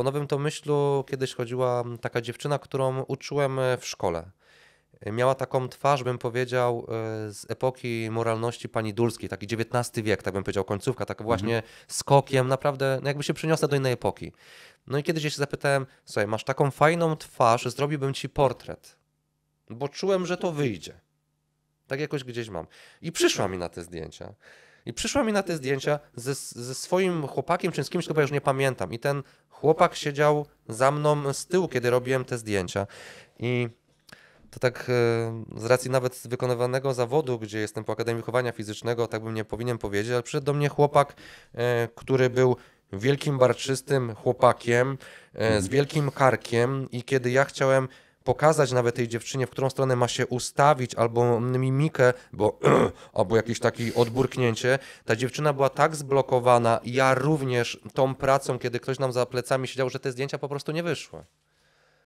Po Nowym Tomyślu kiedyś chodziła taka dziewczyna, którą uczyłem w szkole. Miała taką twarz, bym powiedział, e, z epoki moralności pani Dulskiej, taki XIX wiek, tak bym powiedział, końcówka, tak mhm. właśnie mhm. skokiem, naprawdę, no jakby się przyniosła do innej epoki. No i kiedyś jej się zapytałem, słuchaj, masz taką fajną twarz, zrobiłbym ci portret, bo czułem, że to wyjdzie. Tak jakoś gdzieś mam. I przyszła mi na te zdjęcia. I przyszła mi na te zdjęcia ze, ze swoim chłopakiem czy z kimś, chyba już nie pamiętam. I ten Chłopak siedział za mną z tyłu, kiedy robiłem te zdjęcia. I to tak e, z racji nawet wykonywanego zawodu, gdzie jestem po Akademii Wychowania Fizycznego, tak bym nie powinien powiedzieć, ale przyszedł do mnie chłopak, e, który był wielkim barczystym chłopakiem e, z wielkim karkiem i kiedy ja chciałem pokazać nawet tej dziewczynie, w którą stronę ma się ustawić, albo mimikę, bo, albo jakieś takie odburknięcie. Ta dziewczyna była tak zblokowana, ja również tą pracą, kiedy ktoś nam za plecami siedział, że te zdjęcia po prostu nie wyszły.